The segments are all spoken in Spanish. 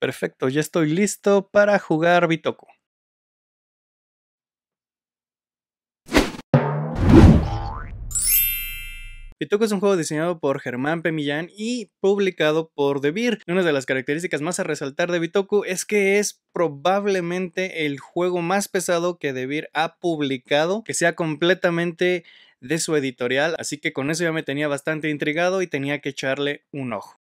Perfecto, ya estoy listo para jugar Bitoku. Bitoku es un juego diseñado por Germán Pemillán y publicado por Devir. Una de las características más a resaltar de Bitoku es que es probablemente el juego más pesado que Devir ha publicado, que sea completamente de su editorial, así que con eso ya me tenía bastante intrigado y tenía que echarle un ojo.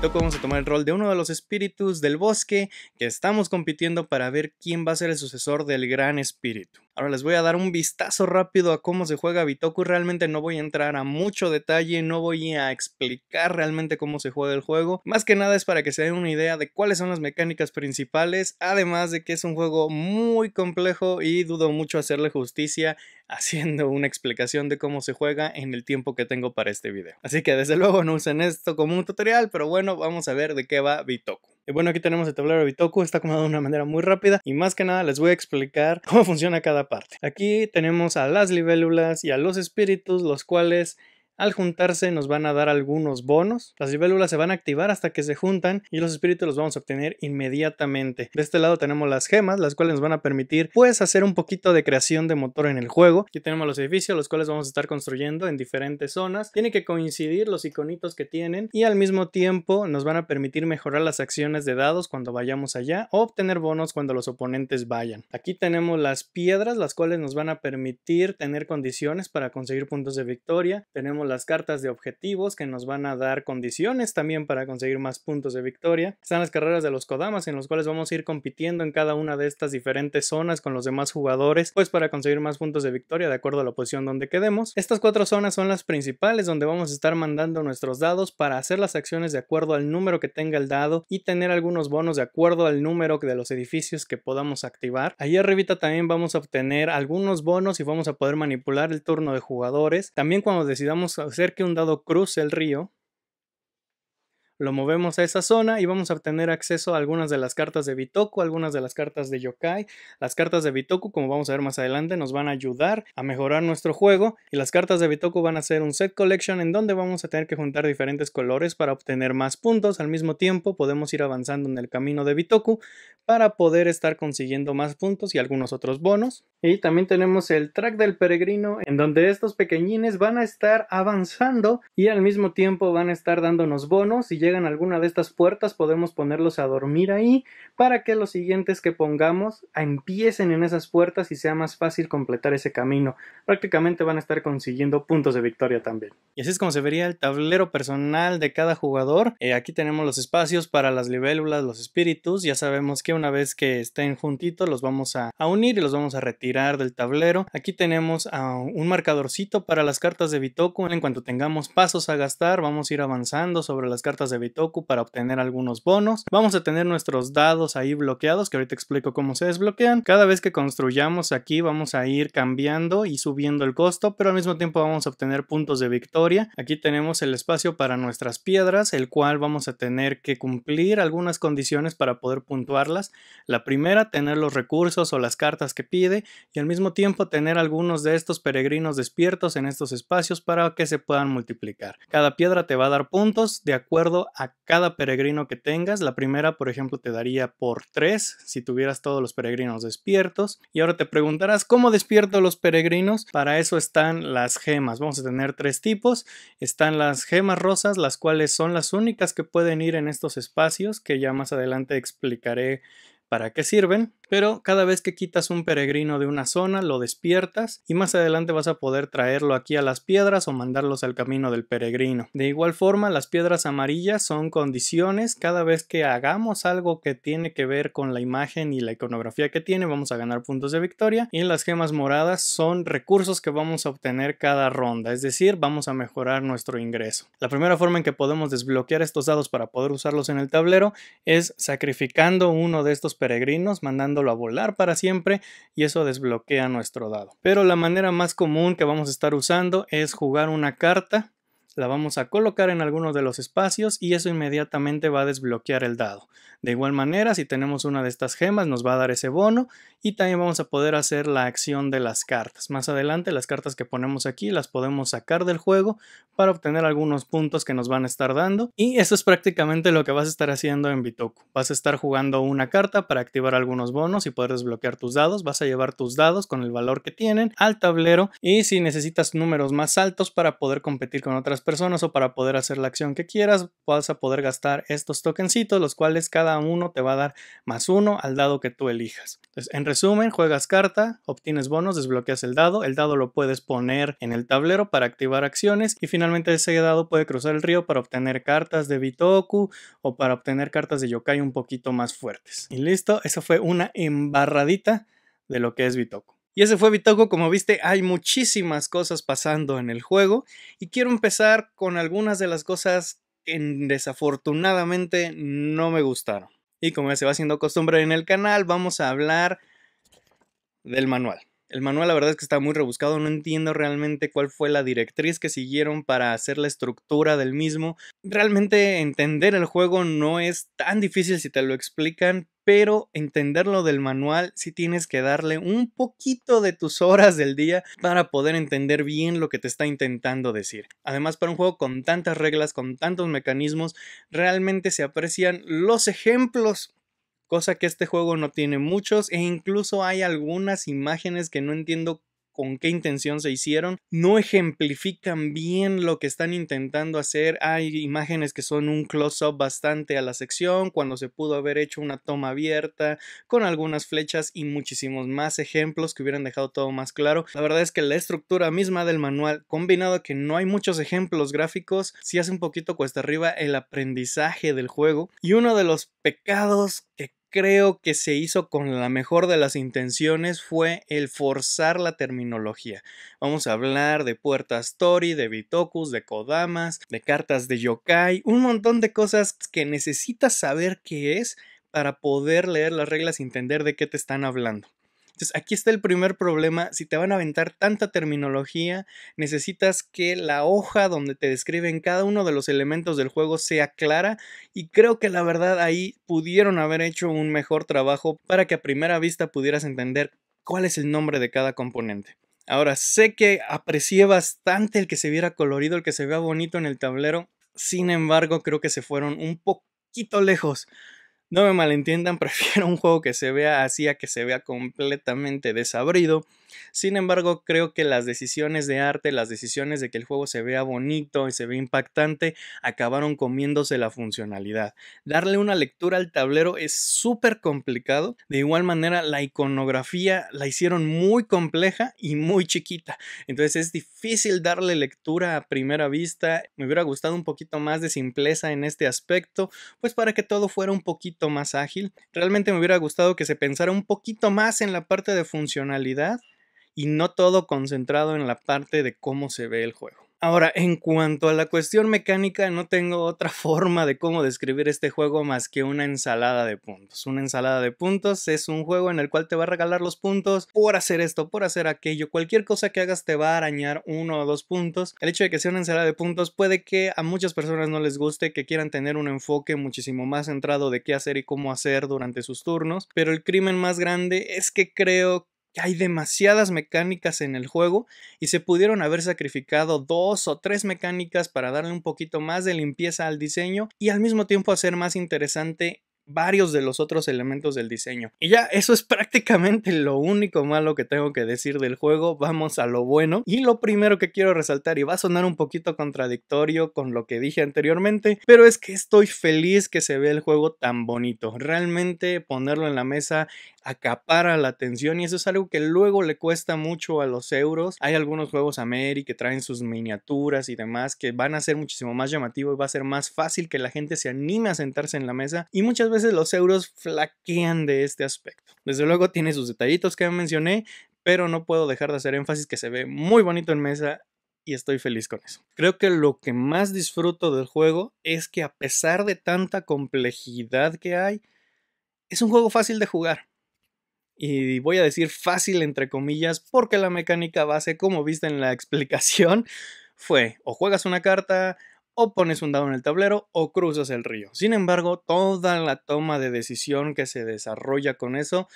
Toco vamos a tomar el rol de uno de los espíritus del bosque que estamos compitiendo para ver quién va a ser el sucesor del gran espíritu. Ahora les voy a dar un vistazo rápido a cómo se juega Bitoku. Realmente no voy a entrar a mucho detalle, no voy a explicar realmente cómo se juega el juego. Más que nada es para que se den una idea de cuáles son las mecánicas principales, además de que es un juego muy complejo y dudo mucho hacerle justicia haciendo una explicación de cómo se juega en el tiempo que tengo para este video. Así que desde luego no usen esto como un tutorial, pero bueno, vamos a ver de qué va Bitoku. Y eh, bueno, aquí tenemos el tablero de Bitoku, está acomodado de una manera muy rápida y más que nada les voy a explicar cómo funciona cada parte. Aquí tenemos a las libélulas y a los espíritus, los cuales al juntarse nos van a dar algunos bonos. Las libélulas se van a activar hasta que se juntan y los espíritus los vamos a obtener inmediatamente. De este lado tenemos las gemas, las cuales nos van a permitir pues hacer un poquito de creación de motor en el juego. Aquí tenemos los edificios, los cuales vamos a estar construyendo en diferentes zonas. Tiene que coincidir los iconitos que tienen y al mismo tiempo nos van a permitir mejorar las acciones de dados cuando vayamos allá o obtener bonos cuando los oponentes vayan. Aquí tenemos las piedras, las cuales nos van a permitir tener condiciones para conseguir puntos de victoria. Tenemos las cartas de objetivos que nos van a dar condiciones también para conseguir más puntos de victoria. Están las carreras de los Kodamas en los cuales vamos a ir compitiendo en cada una de estas diferentes zonas con los demás jugadores pues para conseguir más puntos de victoria de acuerdo a la posición donde quedemos. Estas cuatro zonas son las principales donde vamos a estar mandando nuestros dados para hacer las acciones de acuerdo al número que tenga el dado y tener algunos bonos de acuerdo al número de los edificios que podamos activar. Ahí arribita también vamos a obtener algunos bonos y vamos a poder manipular el turno de jugadores. También cuando decidamos hacer que un dado cruce el río lo movemos a esa zona y vamos a obtener acceso a algunas de las cartas de Bitoku, algunas de las cartas de Yokai. Las cartas de Bitoku, como vamos a ver más adelante, nos van a ayudar a mejorar nuestro juego y las cartas de Bitoku van a ser un set collection en donde vamos a tener que juntar diferentes colores para obtener más puntos. Al mismo tiempo podemos ir avanzando en el camino de Bitoku para poder estar consiguiendo más puntos y algunos otros bonos. Y también tenemos el track del peregrino en donde estos pequeñines van a estar avanzando y al mismo tiempo van a estar dándonos bonos y llegan alguna de estas puertas podemos ponerlos a dormir ahí para que los siguientes que pongamos empiecen en esas puertas y sea más fácil completar ese camino. Prácticamente van a estar consiguiendo puntos de victoria también. Y así es como se vería el tablero personal de cada jugador. Eh, aquí tenemos los espacios para las libélulas, los espíritus. Ya sabemos que una vez que estén juntitos los vamos a, unir y los vamos a retirar del tablero. Aquí tenemos a un marcadorcito para las cartas de Bitoku. En cuanto tengamos pasos a gastar vamos a ir avanzando sobre las cartas de Bitoku para obtener algunos bonos. Vamos a tener nuestros dados ahí bloqueados, que ahorita explico cómo se desbloquean. Cada vez que construyamos aquí vamos a ir cambiando y subiendo el costo, pero al mismo tiempo vamos a obtener puntos de victoria. Aquí tenemos el espacio para nuestras piedras, el cual vamos a tener que cumplir algunas condiciones para poder puntuarlas. La primera, tener los recursos o las cartas que pide y al mismo tiempo tener algunos de estos peregrinos despiertos en estos espacios para que se puedan multiplicar. Cada piedra te va a dar puntos de acuerdo a cada peregrino que tengas. La primera, por ejemplo, te daría por 3 si tuvieras todos los peregrinos despiertos. Y ahora te preguntarás, ¿cómo despierto los peregrinos? Para eso están las gemas. Vamos a tener tres tipos. Están las gemas rosas, las cuales son las únicas que pueden ir en estos espacios, que ya más adelante explicaré para qué sirven, pero cada vez que quitas un peregrino de una zona lo despiertas y más adelante vas a poder traerlo aquí a las piedras o mandarlos al camino del peregrino. De igual forma, las piedras amarillas son condiciones, cada vez que hagamos algo que tiene que ver con la imagen y la iconografía que tiene, vamos a ganar puntos de victoria y las gemas moradas son recursos que vamos a obtener cada ronda, es decir, vamos a mejorar nuestro ingreso. La primera forma en que podemos desbloquear estos dados para poder usarlos en el tablero es sacrificando uno de estos peregrinos mandándolo a volar para siempre y eso desbloquea nuestro dado. Pero la manera más común que vamos a estar usando es jugar una carta la vamos a colocar en alguno de los espacios y eso inmediatamente va a desbloquear el dado. De igual manera, si tenemos una de estas gemas nos va a dar ese bono y también vamos a poder hacer la acción de las cartas. Más adelante las cartas que ponemos aquí las podemos sacar del juego para obtener algunos puntos que nos van a estar dando y eso es prácticamente lo que vas a estar haciendo en Bitoku. Vas a estar jugando una carta para activar algunos bonos y poder desbloquear tus dados. Vas a llevar tus dados con el valor que tienen al tablero y si necesitas números más altos para poder competir con otras personas o para poder hacer la acción que quieras, vas a poder gastar estos tokencitos, los cuales cada uno te va a dar más uno al dado que tú elijas. Entonces, en resumen, juegas carta, obtienes bonos, desbloqueas el dado, el dado lo puedes poner en el tablero para activar acciones y finalmente ese dado puede cruzar el río para obtener cartas de Bitoku o para obtener cartas de yokai un poquito más fuertes. Y listo, eso fue una embarradita de lo que es Bitoku. Y ese fue Bitoku, como viste, hay muchísimas cosas pasando en el juego y quiero empezar con algunas de las cosas que desafortunadamente no me gustaron. Y como ya se va haciendo costumbre en el canal, vamos a hablar del manual. El manual la verdad es que está muy rebuscado, no entiendo realmente cuál fue la directriz que siguieron para hacer la estructura del mismo. Realmente entender el juego no es tan difícil si te lo explican, pero entenderlo del manual sí tienes que darle un poquito de tus horas del día para poder entender bien lo que te está intentando decir. Además, para un juego con tantas reglas, con tantos mecanismos, realmente se aprecian los ejemplos cosa que este juego no tiene muchos e incluso hay algunas imágenes que no entiendo con qué intención se hicieron, no ejemplifican bien lo que están intentando hacer. Hay imágenes que son un close-up bastante a la sección, cuando se pudo haber hecho una toma abierta, con algunas flechas y muchísimos más ejemplos que hubieran dejado todo más claro. La verdad es que la estructura misma del manual, combinado que no hay muchos ejemplos gráficos, sí hace un poquito cuesta arriba el aprendizaje del juego. Y uno de los pecados que creo que se hizo con la mejor de las intenciones fue el forzar la terminología. Vamos a hablar de puertas Tori, de Bitokus, de Kodamas, de cartas de yokai, un montón de cosas que necesitas saber qué es para poder leer las reglas y entender de qué te están hablando. Entonces, aquí está el primer problema. Si te van a aventar tanta terminología, necesitas que la hoja donde te describen cada uno de los elementos del juego sea clara y creo que la verdad ahí pudieron haber hecho un mejor trabajo para que a primera vista pudieras entender cuál es el nombre de cada componente. Ahora, sé que aprecié bastante el que se viera colorido, el que se vea bonito en el tablero. Sin embargo, creo que se fueron un poquito lejos no me malentiendan, prefiero un juego que se vea así a que se vea completamente desabrido. Sin embargo, creo que las decisiones de arte, las decisiones de que el juego se vea bonito y se vea impactante, acabaron comiéndose la funcionalidad. Darle una lectura al tablero es súper complicado. De igual manera, la iconografía la hicieron muy compleja y muy chiquita. Entonces es difícil darle lectura a primera vista. Me hubiera gustado un poquito más de simpleza en este aspecto, pues para que todo fuera un poquito más ágil. Realmente me hubiera gustado que se pensara un poquito más en la parte de funcionalidad y no todo concentrado en la parte de cómo se ve el juego. Ahora, en cuanto a la cuestión mecánica, no tengo otra forma de cómo describir este juego más que una ensalada de puntos. Una ensalada de puntos es un juego en el cual te va a regalar los puntos por hacer esto, por hacer aquello. Cualquier cosa que hagas te va a arañar uno o dos puntos. El hecho de que sea una ensalada de puntos puede que a muchas personas no les guste, que quieran tener un enfoque muchísimo más centrado de qué hacer y cómo hacer durante sus turnos. Pero el crimen más grande es que creo que hay demasiadas mecánicas en el juego y se pudieron haber sacrificado dos o tres mecánicas para darle un poquito más de limpieza al diseño y al mismo tiempo hacer más interesante varios de los otros elementos del diseño. Y ya, eso es prácticamente lo único malo que tengo que decir del juego, vamos a lo bueno. Y lo primero que quiero resaltar, y va a sonar un poquito contradictorio con lo que dije anteriormente, pero es que estoy feliz que se vea el juego tan bonito. Realmente ponerlo en la mesa acapara la atención y eso es algo que luego le cuesta mucho a los euros. Hay algunos juegos a Mary que traen sus miniaturas y demás que van a ser muchísimo más llamativos y va a ser más fácil que la gente se anime a sentarse en la mesa y muchas veces los euros flaquean de este aspecto. Desde luego tiene sus detallitos que mencioné, pero no puedo dejar de hacer énfasis que se ve muy bonito en mesa y estoy feliz con eso. Creo que lo que más disfruto del juego es que a pesar de tanta complejidad que hay, es un juego fácil de jugar y voy a decir fácil entre comillas porque la mecánica base, como viste en la explicación, fue o juegas una carta o pones un dado en el tablero o cruzas el río. Sin embargo, toda la toma de decisión que se desarrolla con eso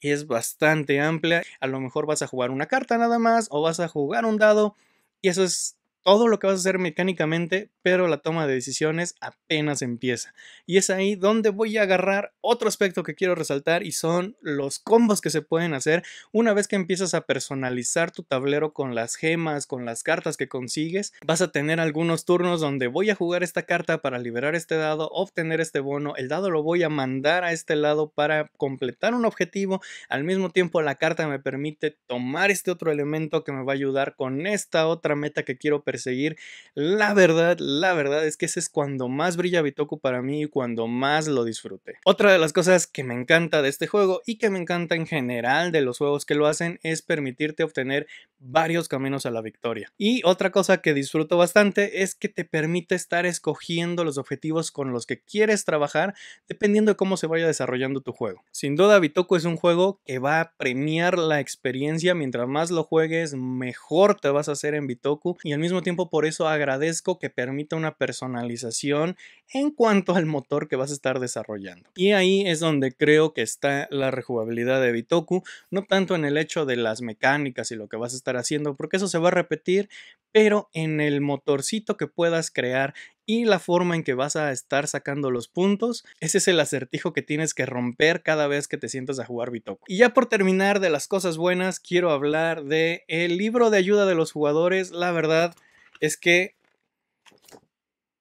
es bastante amplia. A lo mejor vas a jugar una carta nada más o vas a jugar un dado y eso es todo lo que vas a hacer mecánicamente, pero la toma de decisiones apenas empieza. Y es ahí donde voy a agarrar otro aspecto que quiero resaltar y son los combos que se pueden hacer una vez que empiezas a personalizar tu tablero con las gemas, con las cartas que consigues. Vas a tener algunos turnos donde voy a jugar esta carta para liberar este dado, obtener este bono, el dado lo voy a mandar a este lado para completar un objetivo, al mismo tiempo la carta me permite tomar este otro elemento que me va a ayudar con esta otra meta que quiero perseguir. La verdad, la verdad es que ese es cuando más brilla Bitoku para mí y cuando más lo disfrute Otra de las cosas que me encanta de este juego y que me encanta en general de los juegos que lo hacen es permitirte obtener varios caminos a la victoria. Y otra cosa que disfruto bastante es que te permite estar escogiendo los objetivos con los que quieres trabajar dependiendo de cómo se vaya desarrollando tu juego. Sin duda, Bitoku es un juego que va a premiar la experiencia. Mientras más lo juegues, mejor te vas a hacer en Bitoku y al mismo tiempo por eso agradezco que permita una personalización en cuanto al motor que vas a estar desarrollando. Y ahí es donde creo que está la rejugabilidad de Bitoku, no tanto en el hecho de las mecánicas y lo que vas a estar haciendo, porque eso se va a repetir, pero en el motorcito que puedas crear y la forma en que vas a estar sacando los puntos. Ese es el acertijo que tienes que romper cada vez que te sientas a jugar Bitoku. Y ya por terminar de las cosas buenas, quiero hablar de el libro de ayuda de los jugadores. La verdad, es que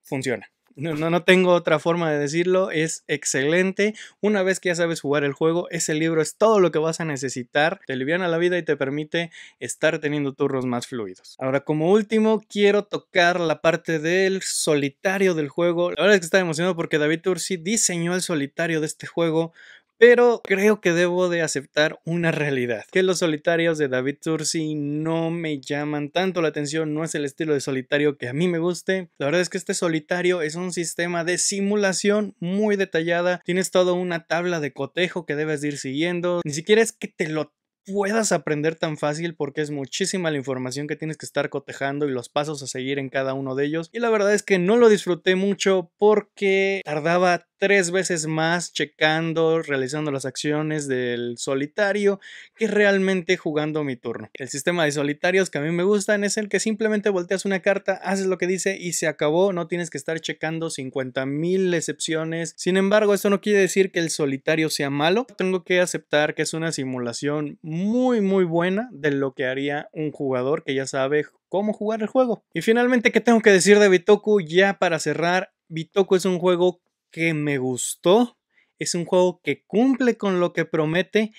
funciona. No, no, tengo otra forma de decirlo, es excelente. Una vez que ya sabes jugar el juego, ese libro es todo lo que vas a necesitar, te aliviana la vida y te permite estar teniendo turnos más fluidos. Ahora, como último, quiero tocar la parte del solitario del juego. La verdad es que está emocionado porque David Tursi diseñó el solitario de este juego pero creo que debo de aceptar una realidad, que los solitarios de David Tursi no me llaman tanto la atención, no es el estilo de solitario que a mí me guste. La verdad es que este solitario es un sistema de simulación muy detallada, tienes toda una tabla de cotejo que debes ir siguiendo, ni siquiera es que te lo puedas aprender tan fácil porque es muchísima la información que tienes que estar cotejando y los pasos a seguir en cada uno de ellos. Y la verdad es que no lo disfruté mucho porque tardaba tres veces más checando, realizando las acciones del solitario que realmente jugando mi turno. El sistema de solitarios que a mí me gustan es el que simplemente volteas una carta, haces lo que dice y se acabó, no tienes que estar checando 50.000 excepciones. Sin embargo, esto no quiere decir que el solitario sea malo, tengo que aceptar que es una simulación muy muy buena de lo que haría un jugador que ya sabe cómo jugar el juego. Y finalmente, ¿qué tengo que decir de Bitoku? Ya para cerrar, Bitoku es un juego que me gustó. Es un juego que cumple con lo que promete,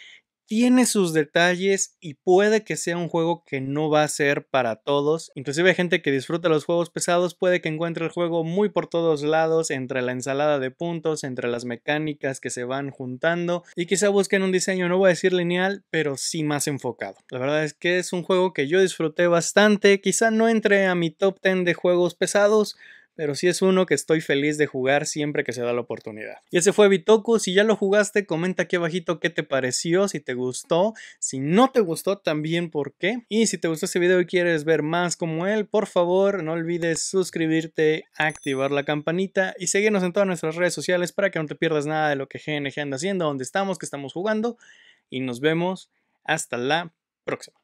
tiene sus detalles y puede que sea un juego que no va a ser para todos. Inclusive hay gente que disfruta los juegos pesados, puede que encuentre el juego muy por todos lados, entre la ensalada de puntos, entre las mecánicas que se van juntando y quizá busquen un diseño, no voy a decir lineal, pero sí más enfocado. La verdad es que es un juego que yo disfruté bastante, quizá no entre a mi top 10 de juegos pesados, pero sí es uno que estoy feliz de jugar siempre que se da la oportunidad. Y ese fue Bitoku, si ya lo jugaste, comenta aquí abajito qué te pareció, si te gustó, si no te gustó también por qué. Y si te gustó este video y quieres ver más como él, por favor no olvides suscribirte, activar la campanita y seguirnos en todas nuestras redes sociales para que no te pierdas nada de lo que GNG anda haciendo, dónde estamos, qué estamos jugando y nos vemos hasta la próxima.